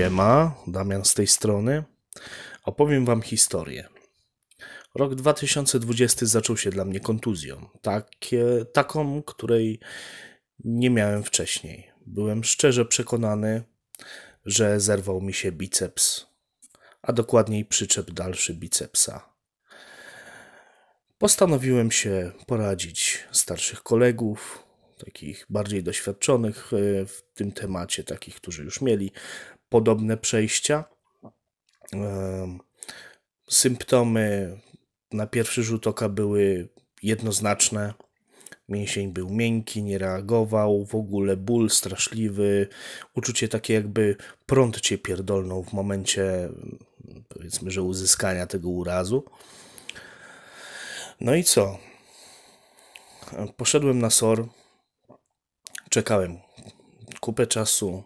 Siema, Damian z tej strony. Opowiem Wam historię. Rok 2020 zaczął się dla mnie kontuzją, takie, taką, której nie miałem wcześniej. Byłem szczerze przekonany, że zerwał mi się biceps, a dokładniej przyczep dalszy bicepsa. Postanowiłem się poradzić starszych kolegów, takich bardziej doświadczonych y, w tym temacie, takich, którzy już mieli podobne przejścia. Symptomy na pierwszy rzut oka były jednoznaczne. Mięsień był miękki, nie reagował, w ogóle ból straszliwy, uczucie takie jakby prąd cię pierdolnął w momencie powiedzmy, że uzyskania tego urazu. No i co? Poszedłem na SOR, czekałem kupę czasu,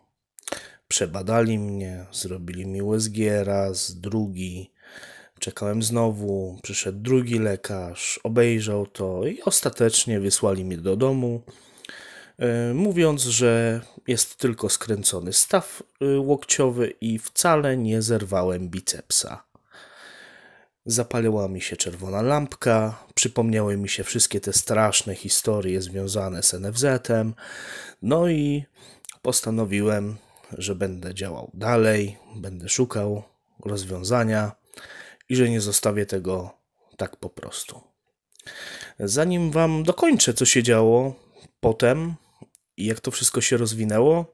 Przebadali mnie, zrobili mi USG raz, drugi. Czekałem znowu, przyszedł drugi lekarz, obejrzał to i ostatecznie wysłali mnie do domu, e, mówiąc, że jest tylko skręcony staw e, łokciowy i wcale nie zerwałem bicepsa. Zapaliła mi się czerwona lampka, przypomniały mi się wszystkie te straszne historie związane z NFZ-em, no i postanowiłem że będę działał dalej, będę szukał rozwiązania i że nie zostawię tego tak po prostu. Zanim Wam dokończę, co się działo potem i jak to wszystko się rozwinęło,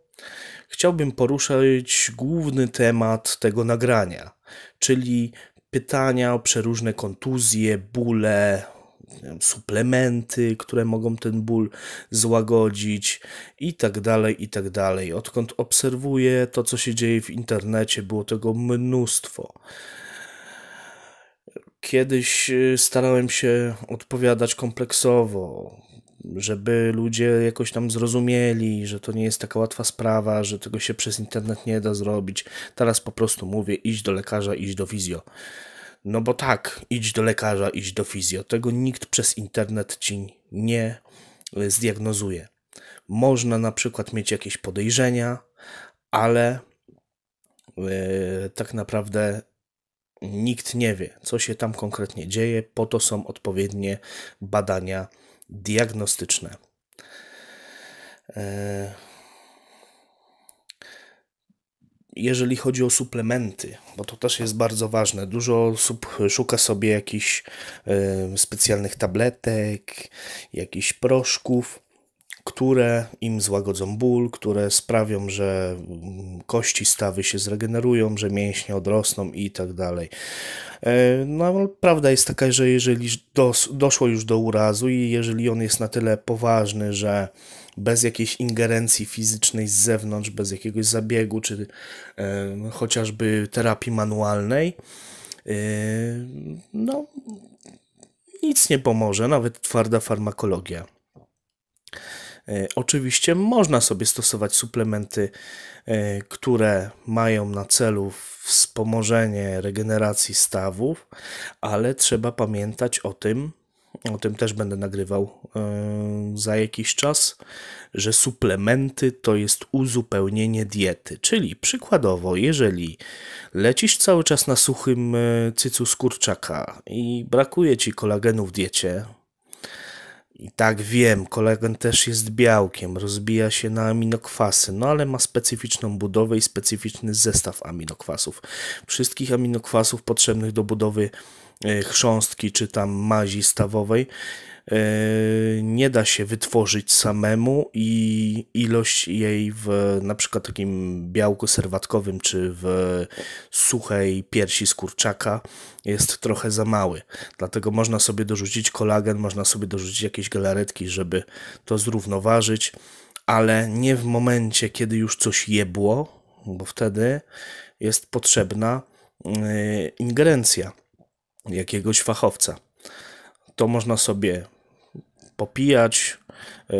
chciałbym poruszyć główny temat tego nagrania, czyli pytania o przeróżne kontuzje, bóle, wiem, suplementy, które mogą ten ból złagodzić i tak dalej, i tak dalej. Odkąd obserwuję to, co się dzieje w internecie, było tego mnóstwo. Kiedyś y, starałem się odpowiadać kompleksowo, żeby ludzie jakoś tam zrozumieli, że to nie jest taka łatwa sprawa, że tego się przez internet nie da zrobić. Teraz po prostu mówię: idź do lekarza, idź do wizjo. No bo tak, idź do lekarza, idź do fizjo. Tego nikt przez internet ci nie y, zdiagnozuje. Można na przykład mieć jakieś podejrzenia, ale yy, tak naprawdę nikt nie wie, co się tam konkretnie dzieje. Po to są odpowiednie badania diagnostyczne. Yy. jeżeli chodzi o suplementy, bo to też jest bardzo ważne, dużo osób szuka sobie jakichś e, specjalnych tabletek, jakichś proszków które im złagodzą ból, które sprawią, że mm, kości stawy się zregenerują, że mięśnie odrosną i tak dalej. E, no, prawda jest taka, że jeżeli dos, doszło już do urazu i jeżeli on jest na tyle poważny, że bez jakiejś ingerencji fizycznej z zewnątrz, bez jakiegoś zabiegu czy e, chociażby terapii manualnej, e, no nic nie pomoże, nawet twarda farmakologia. E, oczywiście można sobie stosować suplementy, e, które mają na celu wspomożenie regeneracji stawów, ale trzeba pamiętać o tym, o tym też będę nagrywał e, za jakiś czas, że suplementy to jest uzupełnienie diety. Czyli przykładowo, jeżeli lecisz cały czas na suchym cycu z kurczaka i brakuje ci kolagenu w diecie, i tak wiem, kolagen też jest białkiem, rozbija się na aminokwasy, no ale ma specyficzną budowę i specyficzny zestaw aminokwasów. Wszystkich aminokwasów potrzebnych do budowy e, chrząstki czy tam mazi stawowej E, nie da się wytworzyć samemu i ilość jej w na przykład takim białku serwatkowym czy w suchej piersi z kurczaka jest trochę za mały. Dlatego można sobie dorzucić kolagen, można sobie dorzucić jakieś galaretki, żeby to zrównoważyć, ale nie w momencie, kiedy już coś jebło, bo wtedy jest potrzebna e, ingerencja jakiegoś fachowca to można sobie popijać e,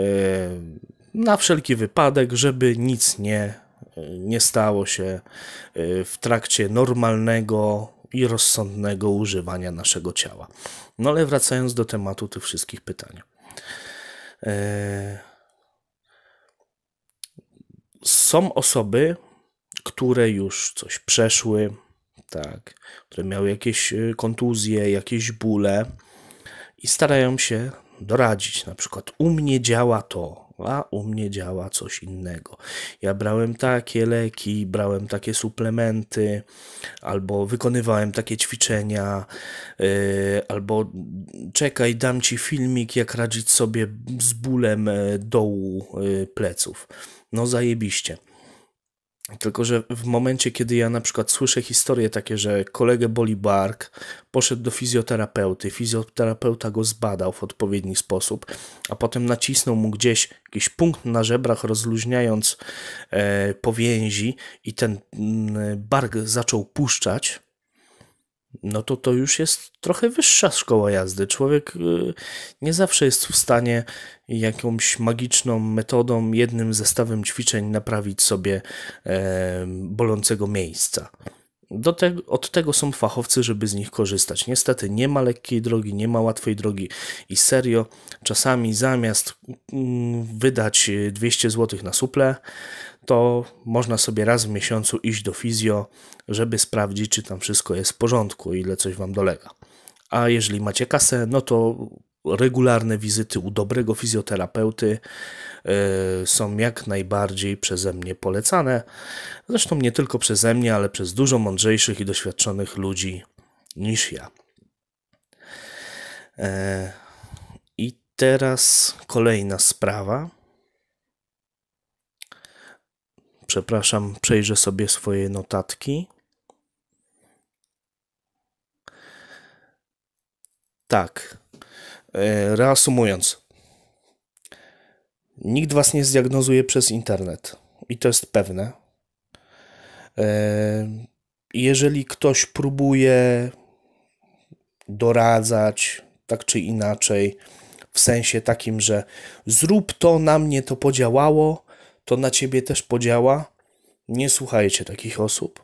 na wszelki wypadek, żeby nic nie, e, nie stało się e, w trakcie normalnego i rozsądnego używania naszego ciała. No ale wracając do tematu tych wszystkich pytań. Są osoby, które już coś przeszły, tak, które miały jakieś kontuzje, jakieś bóle i starają się doradzić. Na przykład u mnie działa to, a u mnie działa coś innego. Ja brałem takie leki, brałem takie suplementy, albo wykonywałem takie ćwiczenia, yy, albo czekaj, dam ci filmik, jak radzić sobie z bólem e, dołu e, pleców. No zajebiście. Tylko, że w momencie, kiedy ja na przykład słyszę historie takie, że kolegę boli bark, poszedł do fizjoterapeuty, fizjoterapeuta go zbadał w odpowiedni sposób, a potem nacisnął mu gdzieś jakiś punkt na żebrach, rozluźniając e, powięzi i ten mm, bark zaczął puszczać, no to to już jest trochę wyższa szkoła jazdy. Człowiek y, nie zawsze jest w stanie jakąś magiczną metodą, jednym zestawem ćwiczeń naprawić sobie e, bolącego miejsca. Do te, od tego są fachowcy, żeby z nich korzystać. Niestety nie ma lekkiej drogi, nie ma łatwej drogi i serio, czasami zamiast mm, wydać 200 y, zł na suple, to można sobie raz w miesiącu iść do fizjo, żeby sprawdzić, czy tam wszystko jest w porządku, ile coś wam dolega. A jeżeli macie kasę, no to regularne wizyty u dobrego fizjoterapeuty e, są jak najbardziej przeze mnie polecane. Zresztą nie tylko przeze mnie, ale przez dużo mądrzejszych i doświadczonych ludzi niż ja. E, I teraz kolejna sprawa przepraszam, przejrzę sobie swoje notatki. Tak. E, reasumując, nikt was nie zdiagnozuje przez internet i to jest pewne. E, jeżeli ktoś próbuje doradzać tak czy inaczej, w sensie takim, że zrób to, na mnie to podziałało, to na ciebie też podziała. Nie słuchajcie takich osób,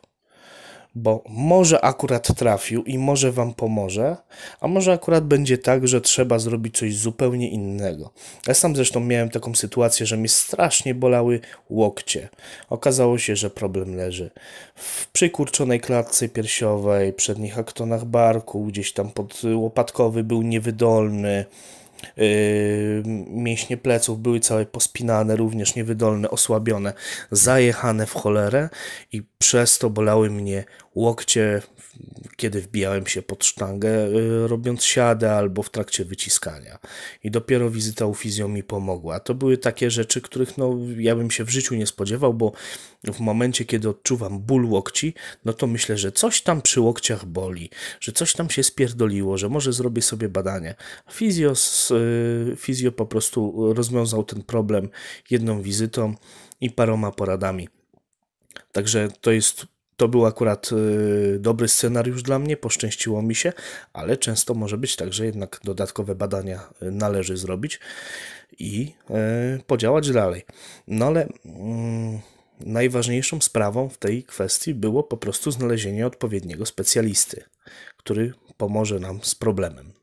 bo może akurat trafił i może wam pomoże, a może akurat będzie tak, że trzeba zrobić coś zupełnie innego. Ja sam zresztą miałem taką sytuację, że mi strasznie bolały łokcie. Okazało się, że problem leży w przykurczonej klatce piersiowej, przednich aktonach barku, gdzieś tam pod łopatkowy był niewydolny Yy, mięśnie pleców były całe pospinane, również niewydolne, osłabione, zajechane w cholerę i przez to bolały mnie łokcie, kiedy wbijałem się pod sztangę, y, robiąc siadę albo w trakcie wyciskania. I dopiero wizyta u fizjo mi pomogła. To były takie rzeczy, których no, ja bym się w życiu nie spodziewał, bo w momencie, kiedy odczuwam ból łokci, no to myślę, że coś tam przy łokciach boli, że coś tam się spierdoliło, że może zrobię sobie badanie. fizjos y, fizjo po prostu rozwiązał ten problem jedną wizytą i paroma poradami. Także to jest to był akurat y, dobry scenariusz dla mnie, poszczęściło mi się, ale często może być tak, że jednak dodatkowe badania y, należy zrobić i y, podziałać dalej. No ale mm, najważniejszą sprawą w tej kwestii było po prostu znalezienie odpowiedniego specjalisty, który pomoże nam z problemem.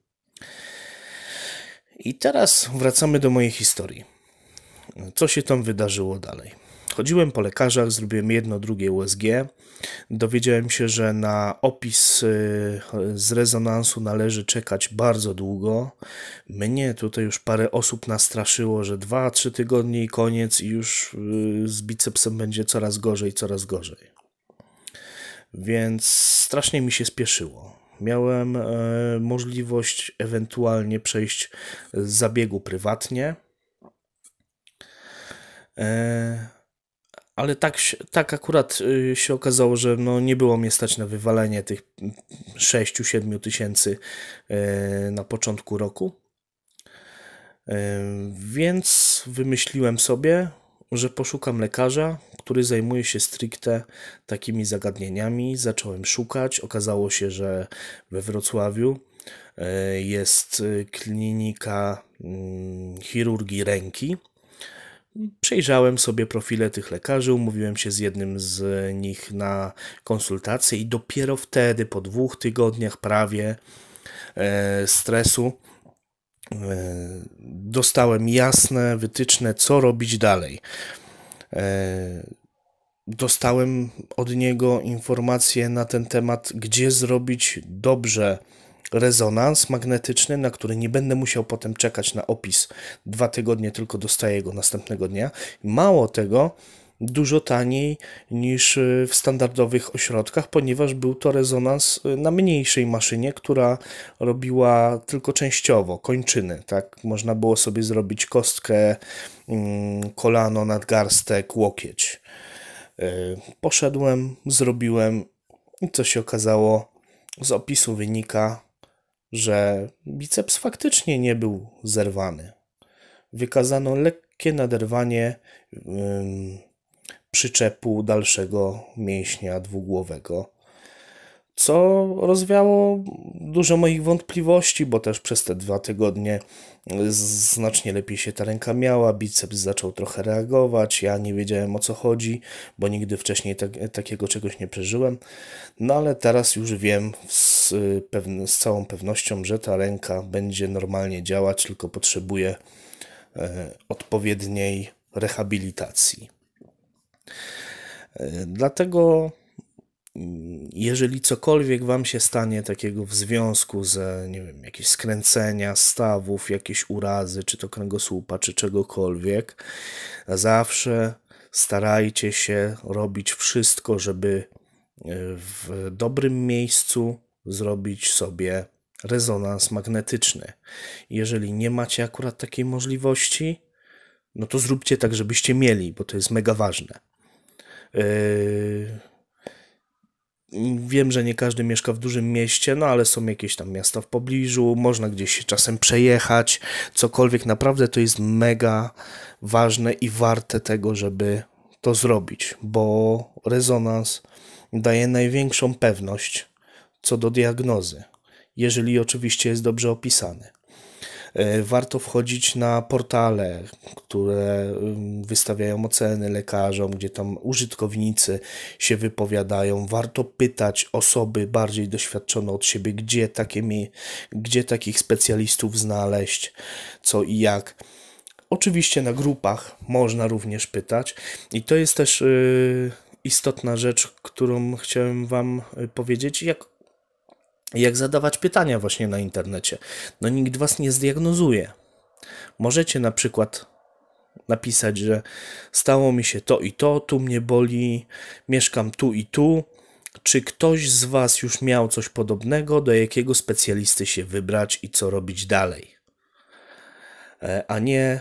I teraz wracamy do mojej historii. Co się tam wydarzyło dalej? Chodziłem po lekarzach, zrobiłem jedno, drugie USG. Dowiedziałem się, że na opis y, z rezonansu należy czekać bardzo długo. Mnie tutaj już parę osób nastraszyło, że 2-3 tygodnie i koniec, i już y, z bicepsem będzie coraz gorzej, coraz gorzej. Więc strasznie mi się spieszyło miałem e, możliwość ewentualnie przejść z zabiegu prywatnie. E, ale tak, tak akurat y, się okazało, że no nie było mnie stać na wywalenie tych 6-7 tysięcy y, na początku roku. Y, więc wymyśliłem sobie, że poszukam lekarza, który zajmuje się stricte takimi zagadnieniami. Zacząłem szukać. Okazało się, że we Wrocławiu jest klinika mm, chirurgii ręki Przejrzałem sobie profile tych lekarzy, umówiłem się z jednym z nich na konsultację i dopiero wtedy, po dwóch tygodniach prawie e, stresu, e, dostałem jasne wytyczne, co robić dalej. E, dostałem od niego informacje na ten temat, gdzie zrobić dobrze rezonans magnetyczny, na który nie będę musiał potem czekać na opis dwa tygodnie, tylko dostaję go następnego dnia. Mało tego, dużo taniej niż y, w standardowych ośrodkach, ponieważ był to rezonans y, na mniejszej maszynie, która robiła tylko częściowo kończyny. Tak, można było sobie zrobić kostkę, mm, kolano, nadgarstek, łokieć. Y, poszedłem, zrobiłem i co się okazało, z opisu wynika, że biceps faktycznie nie był zerwany. Wykazano lekkie naderwanie przyczepu dalszego mięśnia dwugłowego, co rozwiało dużo moich wątpliwości, bo też przez te dwa tygodnie znacznie lepiej się ta ręka miała, biceps zaczął trochę reagować, ja nie wiedziałem o co chodzi, bo nigdy wcześniej tak, takiego czegoś nie przeżyłem, no ale teraz już wiem z, y, pewne, z całą pewnością, że ta ręka będzie normalnie działać, tylko potrzebuje e, odpowiedniej rehabilitacji. E, dlatego, mm, jeżeli cokolwiek Wam się stanie takiego w związku z, nie wiem, jakieś skręcenia stawów, jakieś urazy, czy to kręgosłupa, czy czegokolwiek, zawsze starajcie się robić wszystko, żeby e, w dobrym miejscu zrobić sobie rezonans magnetyczny. Jeżeli nie macie akurat takiej możliwości, no to zróbcie tak, żebyście mieli, bo to jest mega ważne. Yy, wiem, że nie każdy mieszka w dużym mieście, no ale są jakieś tam miasta w pobliżu, można gdzieś się czasem przejechać, cokolwiek. Naprawdę to jest mega ważne i warte tego, żeby to zrobić, bo rezonans daje największą pewność co do diagnozy, jeżeli oczywiście jest dobrze opisany. E, warto wchodzić na portale, które wystawiają oceny lekarzom, gdzie tam użytkownicy się wypowiadają. Warto pytać osoby bardziej doświadczone od siebie, gdzie, takimi, gdzie takich specjalistów znaleźć, co i jak. Oczywiście na grupach można również pytać, i to jest też y, istotna rzecz, którą chciałem Wam y, powiedzieć. Jak jak zadawać pytania właśnie na internecie. No nikt was nie zdiagnozuje. Możecie na przykład napisać, że stało mi się to i to, tu mnie boli, mieszkam tu i tu. Czy ktoś z was już miał coś podobnego, do jakiego specjalisty się wybrać i co robić dalej? E, a nie,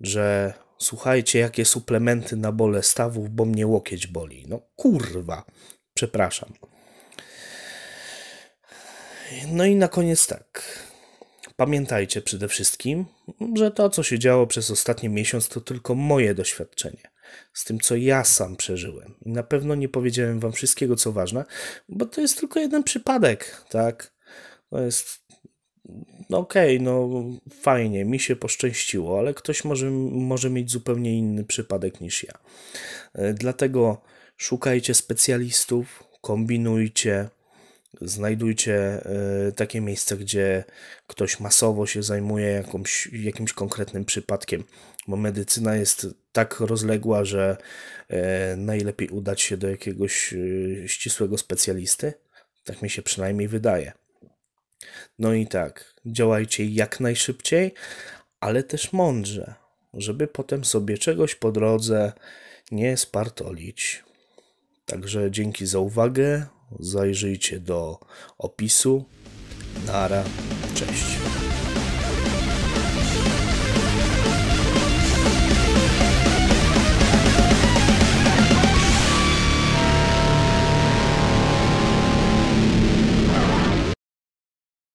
że słuchajcie, jakie suplementy na bole stawów, bo mnie łokieć boli. No kurwa, przepraszam. No i na koniec tak. Pamiętajcie przede wszystkim, że to, co się działo przez ostatni miesiąc, to tylko moje doświadczenie z tym, co ja sam przeżyłem. I na pewno nie powiedziałem wam wszystkiego, co ważne, bo to jest tylko jeden przypadek, tak? To jest. No okej, okay, no fajnie, mi się poszczęściło, ale ktoś może, może mieć zupełnie inny przypadek niż ja. E, dlatego szukajcie specjalistów, kombinujcie, Znajdujcie e, takie miejsce, gdzie ktoś masowo się zajmuje jakąś, jakimś konkretnym przypadkiem, bo medycyna jest tak rozległa, że e, najlepiej udać się do jakiegoś e, ścisłego specjalisty. Tak mi się przynajmniej wydaje. No i tak, działajcie jak najszybciej, ale też mądrze, żeby potem sobie czegoś po drodze nie spartolić. Także dzięki za uwagę zajrzyjcie do opisu. Nara, cześć.